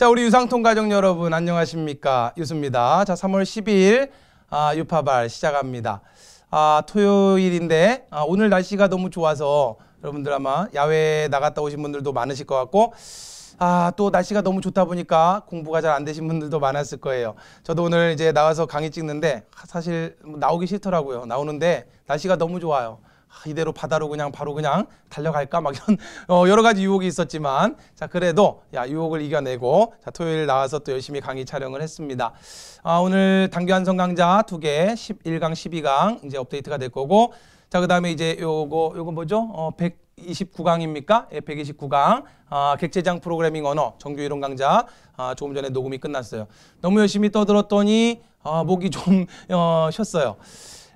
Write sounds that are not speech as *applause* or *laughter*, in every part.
자, 우리 유상통 가족 여러분 안녕하십니까? 유수입니다. 자, 3월 12일 아, 유파발 시작합니다. 아, 토요일인데 아, 오늘 날씨가 너무 좋아서 여러분들 아마 야외 에 나갔다 오신 분들도 많으실 것 같고 아, 또 날씨가 너무 좋다 보니까 공부가 잘 안 되신 분들도 많았을 거예요. 저도 오늘 이제 나와서 강의 찍는데 사실 나오기 싫더라고요. 나오는데 날씨가 너무 좋아요. 아, 이대로 바다로 그냥 바로 그냥 달려갈까 막 이런 *laughs* 어, 여러 가지 유혹이 있었지만 자 그래도 야 유혹을 이겨내고 자 토요일 나와서 또 열심히 강의 촬영을 했습니다. 아 오늘 단기환성 강좌 두개 11강 12강 이제 업데이트가 될 거고 자 그다음에 이제 요거 요거 뭐죠? 어 129강입니까? 예, 129강 아, 객체장 프로그래밍 언어 정규 이론 강좌 아, 조금 전에 녹음이 끝났어요. 너무 열심히 떠들었더니 아, 목이 좀 *laughs* 어, 쉬었어요.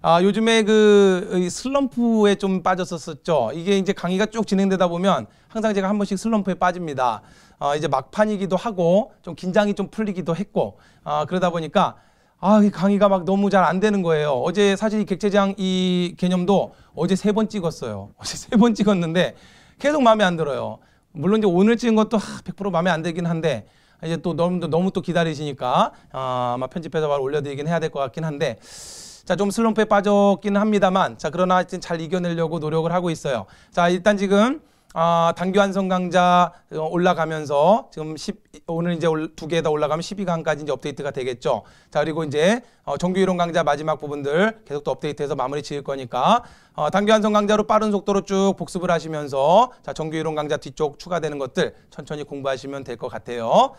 아, 요즘에 그 슬럼프에 좀 빠졌었었죠. 이게 이제 강의가 쭉 진행되다 보면 항상 제가 한 번씩 슬럼프에 빠집니다. 아, 이제 막판이기도 하고 좀 긴장이 좀 풀리기도 했고 아, 그러다 보니까 아, 이 강의가 막 너무 잘 안 되는 거예요. 어제 사실 이 객체장 이 개념도 어제 세 번 찍었어요. *laughs* 어제 세 번 찍었는데 계속 마음에 안 들어요. 물론 이제 오늘 찍은 것도 100% 마음에 안 들긴 한데 이제 또 너무 너무 또 기다리시니까 아, 아마 편집해서 바로 올려드리긴 해야 될 것 같긴 한데 자, 좀 슬럼프에 빠졌긴 합니다만, 자, 그러나 하여튼 잘 이겨내려고 노력을 하고 있어요. 자, 일단 지금 아, 단기 한성 강좌 올라가면서 지금 10, 오늘 이제 두개 다 올라가면 12강까지 이제 업데이트가 되겠죠. 자, 그리고 이제 어, 정규 이론 강좌 마지막 부분들 계속 또 업데이트해서 마무리 지을 거니까 어, 단기 한성 강좌로 빠른 속도로 쭉 복습을 하시면서 자, 정규 이론 강좌 뒤쪽 추가되는 것들 천천히 공부하시면 될 것 같아요.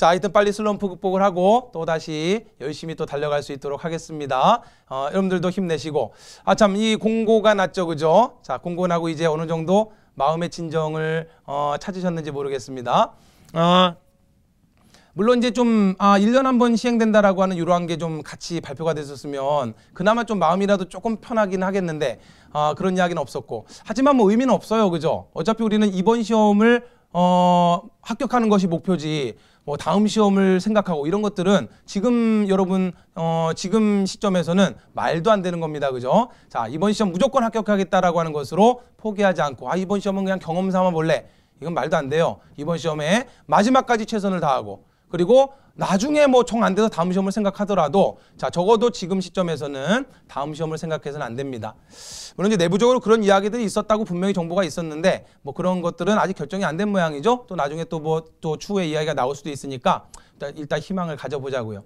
자, 하여튼 빨리 슬럼프 극복을 하고 또 다시 열심히 또 달려갈 수 있도록 하겠습니다. 어, 여러분들도 힘내시고. 아, 참, 이 공고가 났죠, 그죠? 자, 공고 나고 이제 어느 정도 마음의 진정을 어, 찾으셨는지 모르겠습니다. 어, 물론 이제 좀, 아, 1년 한번 시행된다라고 하는 이러한 게 좀 같이 발표가 됐었으면 그나마 좀 마음이라도 조금 편하긴 하겠는데, 아, 그런 이야기는 없었고. 하지만 뭐 의미는 없어요. 그죠? 어차피 우리는 이번 시험을, 어, 합격하는 것이 목표지. 뭐 다음 시험을 생각하고 이런 것들은 지금 여러분 어 지금 시점에서는 말도 안 되는 겁니다. 그죠? 자, 이번 시험 무조건 합격하겠다라고 하는 것으로 포기하지 않고 아, 이번 시험은 그냥 경험 삼아 볼래. 이건 말도 안 돼요. 이번 시험에 마지막까지 최선을 다하고 그리고 나중에 뭐 총 안 돼서 다음 시험을 생각하더라도 자 적어도 지금 시점에서는 다음 시험을 생각해서는 안 됩니다. 물론 이제 내부적으로 그런 이야기들이 있었다고 분명히 정보가 있었는데 뭐 그런 것들은 아직 결정이 안 된 모양이죠. 또 나중에 또 뭐또 뭐, 추후에 이야기가 나올 수도 있으니까 일단, 일단 희망을 가져보자고요.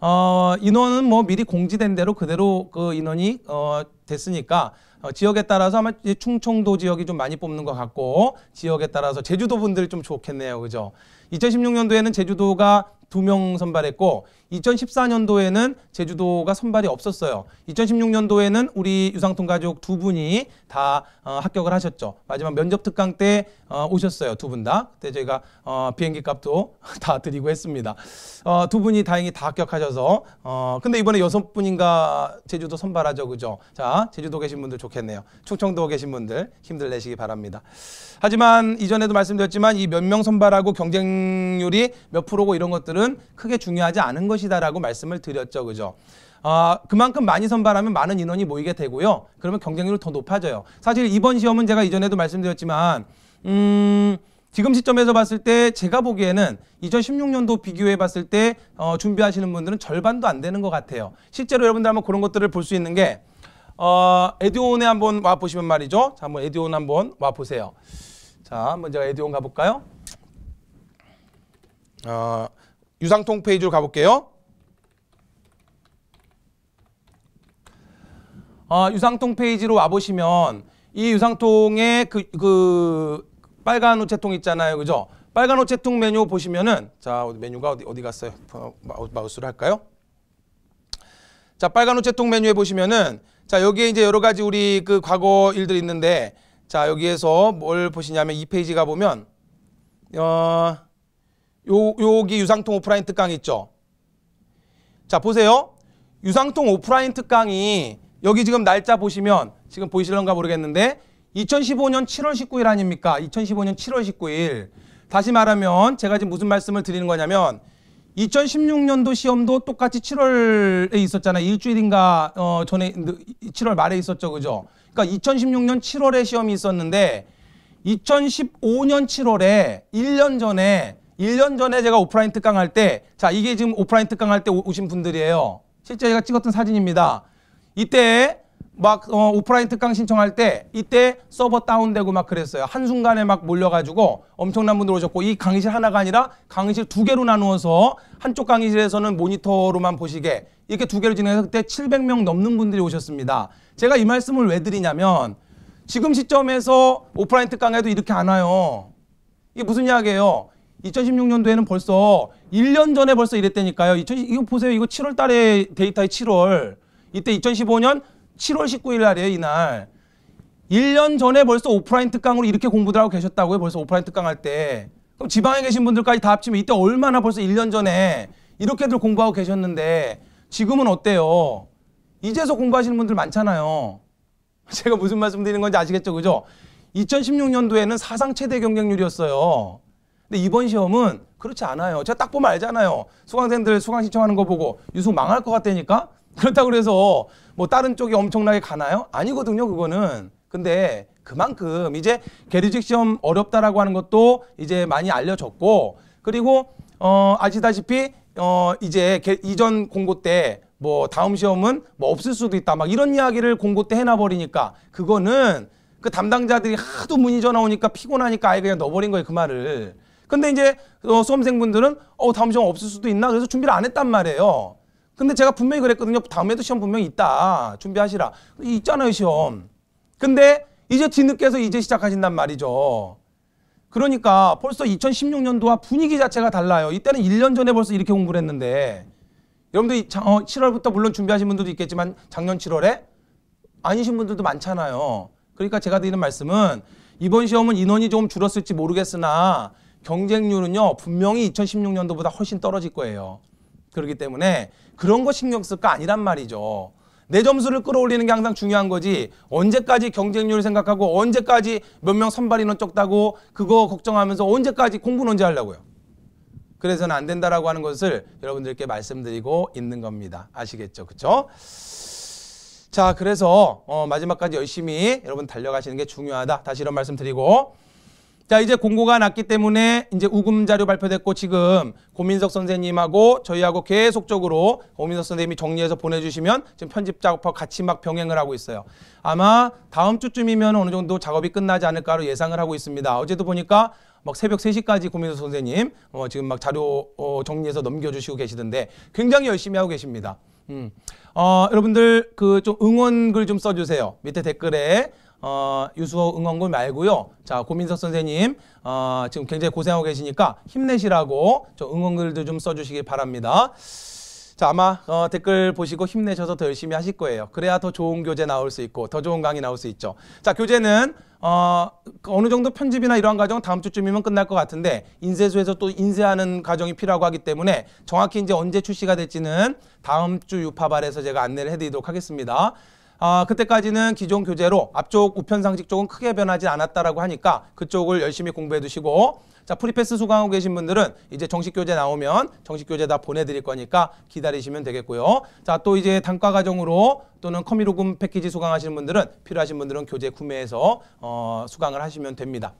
어, 인원은 뭐 미리 공지된 대로 그대로 그 인원이 어, 됐으니까 어, 지역에 따라서 아마 충청도 지역이 좀 많이 뽑는 것 같고 지역에 따라서 제주도 분들이 좀 좋겠네요. 그죠? 2016년도에는 제주도가 두명 선발했고 2014년도에는 제주도가 선발이 없었어요. 2016년도에는 우리 유상통 가족 두 분이 다 어, 합격을 하셨죠. 마지막 면접 특강 때 어, 오셨어요. 두 분 다. 그때 저희가 어, 비행기 값도 *laughs* 다 드리고 했습니다. 어, 두 분이 다행히 다 합격하셔서 어, 근데 이번에 여섯 분인가 제주도 선발하죠. 그죠? 자, 제주도 계신 분들 좋겠네요. 충청도 계신 분들 힘들 내시기 바랍니다. 하지만 이전에도 말씀드렸지만 이 몇 명 선발하고 경쟁률이 몇 프로고 이런 것들 부들은 크게 중요하지 않은 것이다라고 말씀을 드렸죠. 그죠? 아, 그만큼 많이 선발하면 많은 인원이 모이게 되고요. 그러면 경쟁률이 더 높아져요. 사실 이번 시험은 제가 이전에도 말씀드렸지만 음, 지금 시점에서 봤을 때 제가 보기에는 2016년도 비교해 봤을 때 어, 준비하시는 분들은 절반도 안 되는 것 같아요. 실제로 여러분들 한번 그런 것들을 볼 수 있는 게 어, 에듀온에 한번 와 보시면 말이죠. 자, 한번 에듀온 한번 와 보세요. 자, 한번 제가 에듀온 가볼까요? 어, 유상통 페이지로 가볼게요. 어, 유상통 페이지로 와보시면 이 유상통의 그, 그 빨간 우체통 있잖아요. 그죠? 빨간 우체통 메뉴 보시면은 자 메뉴가 어디, 어디 갔어요? 어, 마우스로 할까요? 자 빨간 우체통 메뉴에 보시면은 자 여기에 이제 여러 가지 우리 그 과거 일들이 있는데 자 여기에서 뭘 보시냐면 이 페이지가 보면 어 요, 여기 유상통 오프라인 특강 있죠. 자 보세요. 유상통 오프라인 특강이 여기 지금 날짜 보시면 지금 보이실런가 모르겠는데 2015년 7월 19일 아닙니까? 2015년 7월 19일. 다시 말하면 제가 지금 무슨 말씀을 드리는 거냐면 2016년도 시험도 똑같이 7월에 있었잖아요. 일주일인가 어, 전에 7월 그, 말에 있었죠. 그죠? 그러니까 2016년 7월에 시험이 있었는데 2015년 7월에 1년 전에 1년 전에 제가 오프라인 특강 할 때, 자, 이게 지금 오프라인 특강 할 때 오신 분들이에요. 실제 제가 찍었던 사진입니다. 이때 막 어, 오프라인 특강 신청할 때 이때 서버 다운되고 막 그랬어요. 한순간에 막 몰려가지고 엄청난 분들 오셨고 이 강의실 하나가 아니라 강의실 두 개로 나누어서 한쪽 강의실에서는 모니터로만 보시게 이렇게 두 개로 진행해서 그때 700명 넘는 분들이 오셨습니다. 제가 이 말씀을 왜 드리냐면 지금 시점에서 오프라인 특강에도 이렇게 안 와요. 이게 무슨 이야기예요? 2016년도에는 벌써 1년 전에 벌써 이랬다니까요. 2000, 이거 보세요. 이거 7월 달에 데이터의 7월. 이때 2015년 7월 19일 날이에요. 이날. 1년 전에 벌써 오프라인 특강으로 이렇게 공부들 하고 계셨다고요. 벌써 오프라인 특강 할 때. 그럼 지방에 계신 분들까지 다 합치면 이때 얼마나 벌써 1년 전에 이렇게들 공부하고 계셨는데 지금은 어때요? 이제서 공부하시는 분들 많잖아요. 제가 무슨 말씀 드리는 건지 아시겠죠? 그죠? 2016년도에는 사상 최대 경쟁률이었어요. 근데 이번 시험은 그렇지 않아요. 제가 딱 보면 알잖아요. 수강생들 수강 신청하는 거 보고 유수 망할 것 같다니까. *laughs* 그렇다고 그래서 뭐 다른 쪽이 엄청나게 가나요? 아니거든요, 그거는. 근데 그만큼 이제 개리직 시험 어렵다라고 하는 것도 이제 많이 알려졌고 그리고 어 아시다시피 어 이제 개, 이전 공고 때 뭐 다음 시험은 뭐 없을 수도 있다 막 이런 이야기를 공고 때 해놔 버리니까 그거는 그 담당자들이 하도 문의 전화 오니까 피곤하니까 아예 그냥 넣어버린 거예요 그 말을 근데 이제 어, 수험생분들은 어 다음 시험 없을 수도 있나 그래서 준비를 안 했단 말이에요. 근데 제가 분명히 그랬거든요. 다음에도 시험 분명히 있다. 준비하시라. 있잖아요 시험. 근데 이제 뒤늦게서 이제 시작하신단 말이죠. 그러니까 벌써 2016년도와 분위기 자체가 달라요. 이때는 1년 전에 벌써 이렇게 공부를 했는데 여러분들 7월부터 어, 물론 준비하신 분들도 있겠지만 작년 7월에 아니신 분들도 많잖아요. 그러니까 제가 드리는 말씀은 이번 시험은 인원이 조금 줄었을지 모르겠으나 경쟁률은요 분명히 2016년도보다 훨씬 떨어질 거예요. 그렇기 때문에 그런 거 신경 쓸 거 아니란 말이죠. 내 점수를 끌어올리는 게 항상 중요한 거지 언제까지 경쟁률 생각하고 언제까지 몇 명 선발 인원 적다고 그거 걱정하면서 언제까지 공부는 언제 하려고요. 그래서는 안 된다라고 하는 것을 여러분들께 말씀드리고 있는 겁니다. 아시겠죠? 그렇죠? 자, 그래서 어, 마지막까지 열심히 여러분 달려가시는 게 중요하다. 다시 이런 말씀 드리고 자 이제 공고가 났기 때문에 이제 우금 자료 발표됐고 지금 고민석 선생님하고 저희하고 계속적으로 고민석 선생님이 정리해서 보내주시면 지금 편집 작업하고 같이 막 병행을 하고 있어요. 아마 다음 주쯤이면 어느 정도 작업이 끝나지 않을까로 예상을 하고 있습니다. 어제도 보니까 막 새벽 3시까지 고민석 선생님 어, 지금 막 자료 어, 정리해서 넘겨주시고 계시던데 굉장히 열심히 하고 계십니다. 음. 어, 여러분들 그 좀 응원글 좀 써주세요. 밑에 댓글에 어, 유수호 응원군 말고요. 자 고민석 선생님 어, 지금 굉장히 고생하고 계시니까 힘내시라고 저 응원글도 좀 써주시기 바랍니다. 자 아마 어, 댓글 보시고 힘내셔서 더 열심히 하실 거예요. 그래야 더 좋은 교재 나올 수 있고 더 좋은 강의 나올 수 있죠. 자 교재는 어, 어느 정도 편집이나 이러한 과정 다음 주쯤이면 끝날 것 같은데 인쇄소에서 또 인쇄하는 과정이 필요하고 하기 때문에 정확히 이제 언제 출시가 될지는 다음 주 유파발에서 제가 안내를 해드리도록 하겠습니다. 아, 그때까지는 기존 교재로 앞쪽 우편 상식 쪽은 크게 변하지 않았다라고 하니까 그쪽을 열심히 공부해 두시고 자 프리패스 수강하고 계신 분들은 이제 정식 교재 나오면 정식 교재 다 보내드릴 거니까 기다리시면 되겠고요. 자 또 이제 단과 과정으로 또는 커미로금 패키지 수강하시는 분들은 필요하신 분들은 교재 구매해서 어, 수강을 하시면 됩니다.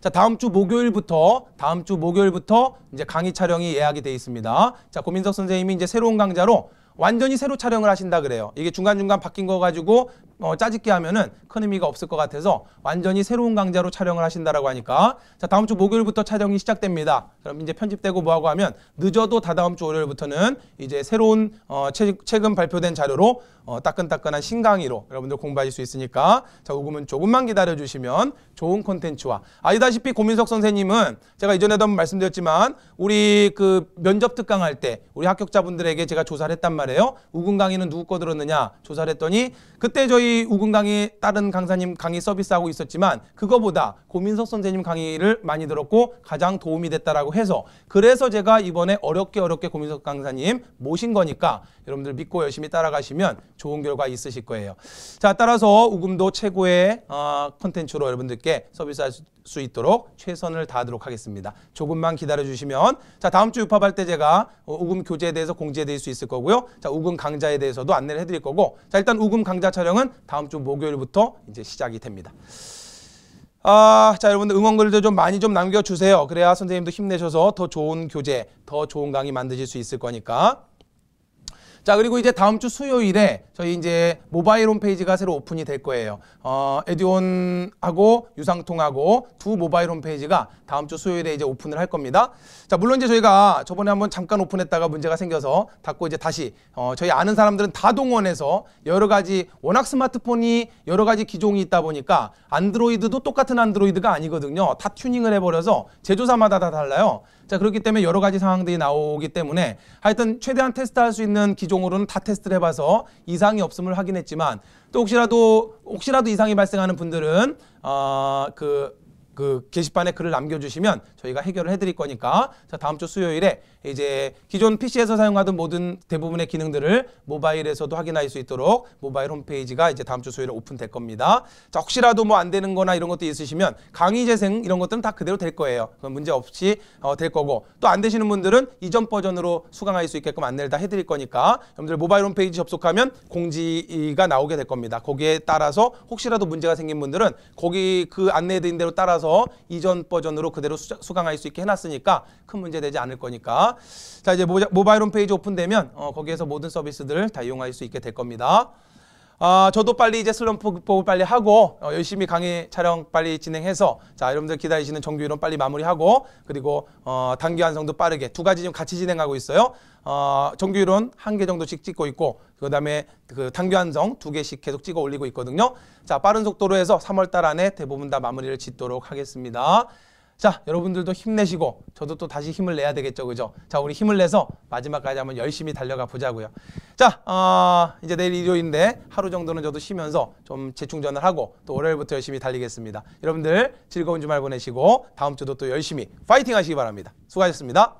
자 다음 주 목요일부터 다음 주 목요일부터 이제 강의 촬영이 예약이 돼 있습니다. 자 고민석 선생님이 이제 새로운 강좌로 완전히 새로 촬영을 하신다 그래요. 이게 중간중간 바뀐 거 가지고 어, 짜집기 하면은 큰 의미가 없을 것 같아서 완전히 새로운 강좌로 촬영을 하신다라고 하니까 자 다음 주 목요일부터 촬영이 시작됩니다. 그럼 이제 편집되고 뭐하고 하면 늦어도 다다음 주 월요일부터는 이제 새로운 어, 최근 발표된 자료로 어, 따끈따끈한 신강의로 여러분들 공부하실 수 있으니까 자 오금은 그 조금만 기다려주시면 좋은 콘텐츠와 아시다시피 고민석 선생님은 제가 이전에도 한번 말씀드렸지만 우리 그 면접 특강할 때 우리 합격자분들에게 제가 조사를 했단 말이에요. 우금 강의는 누구 거 들었느냐 조사를 했더니 그때 저희 저희 우금강의 다른 강사님 강의 서비스하고 있었지만 그거보다 고민석 선생님 강의를 많이 들었고 가장 도움이 됐다라고 해서 그래서 제가 이번에 어렵게 어렵게 고민석 강사님 모신 거니까 여러분들 믿고 열심히 따라가시면 좋은 결과 있으실 거예요. 자 따라서 우금도 최고의 어, 컨텐츠로 어, 여러분들께 서비스할 수 있도록 최선을 다하도록 하겠습니다. 조금만 기다려주시면 자 다음 주 유파할 때 제가 어, 우금 교재에 대해서 공지해드릴 수 있을 거고요. 자 우금 강좌에 대해서도 안내를 해드릴 거고 자 일단 우금 강좌 촬영은 다음 주 목요일부터 이제 시작이 됩니다. 아, 자, 여러분들 응원글도 좀 많이 좀 남겨주세요. 그래야 선생님도 힘내셔서 더 좋은 교재, 더 좋은 강의 만드실 수 있을 거니까. 자, 그리고 이제 다음 주 수요일에 저희 이제 모바일 홈페이지가 새로 오픈이 될 거예요. 어, 에듀온하고 유상통하고 두 모바일 홈페이지가 다음 주 수요일에 이제 오픈을 할 겁니다. 자, 물론 이제 저희가 저번에 한번 잠깐 오픈했다가 문제가 생겨서 닫고 이제 다시 어, 저희 아는 사람들은 다 동원해서 여러 가지 워낙 스마트폰이 여러 가지 기종이 있다 보니까 안드로이드도 똑같은 안드로이드가 아니거든요. 다 튜닝을 해버려서 제조사마다 다 달라요. 자 그렇기 때문에 여러 가지 상황들이 나오기 때문에 하여튼 최대한 테스트할 수 있는 기종으로는 다 테스트를 해봐서 이상이 없음을 확인했지만 또 혹시라도 혹시라도 이상이 발생하는 분들은 어그 그 게시판에 글을 남겨주시면 저희가 해결을 해드릴 거니까 자 다음 주 수요일에 이제 기존 PC에서 사용하던 모든 대부분의 기능들을 모바일에서도 확인할 수 있도록 모바일 홈페이지가 이제 다음 주 수요일에 오픈될 겁니다. 자 혹시라도 뭐 안 되는 거나 이런 것도 있으시면 강의 재생 이런 것들은 다 그대로 될 거예요. 그럼 문제 없이 어, 될 거고 또 안 되시는 분들은 이전 버전으로 수강할 수 있게끔 안내를 다 해드릴 거니까 여러분들 모바일 홈페이지 접속하면 공지가 나오게 될 겁니다. 거기에 따라서 혹시라도 문제가 생긴 분들은 거기 그 안내해드린 대로 따라서 따라서 이전 버전으로 그대로 수강할 수 있게 해놨으니까 큰 문제 되지 않을 거니까 자 이제 모바일 홈페이지 오픈되면 어, 거기에서 모든 서비스들 을다 이용할 수 있게 될 겁니다. 아, 저도 빨리 이제 슬럼프 극복을 빨리 하고 어, 열심히 강의 촬영 빨리 진행해서 자 여러분들 기다리시는 정규 이론 빨리 마무리하고 그리고 어, 단기 완성도 빠르게 두 가지 지금 같이 진행하고 있어요. 어, 정규율은 한 개 정도씩 찍고 있고 그다음에 그 당규 한정 두 개씩 계속 찍어 올리고 있거든요. 자, 빠른 속도로 해서 3월 달 안에 대부분 다 마무리를 짓도록 하겠습니다. 자, 여러분들도 힘내시고 저도 또 다시 힘을 내야 되겠죠. 그죠? 자, 우리 힘을 내서 마지막까지 한번 열심히 달려가 보자고요. 자, 어, 이제 내일 일요일인데 하루 정도는 저도 쉬면서 좀 재충전을 하고 또 월요일부터 열심히 달리겠습니다. 여러분들 즐거운 주말 보내시고 다음 주도 또 열심히 파이팅 하시기 바랍니다. 수고하셨습니다.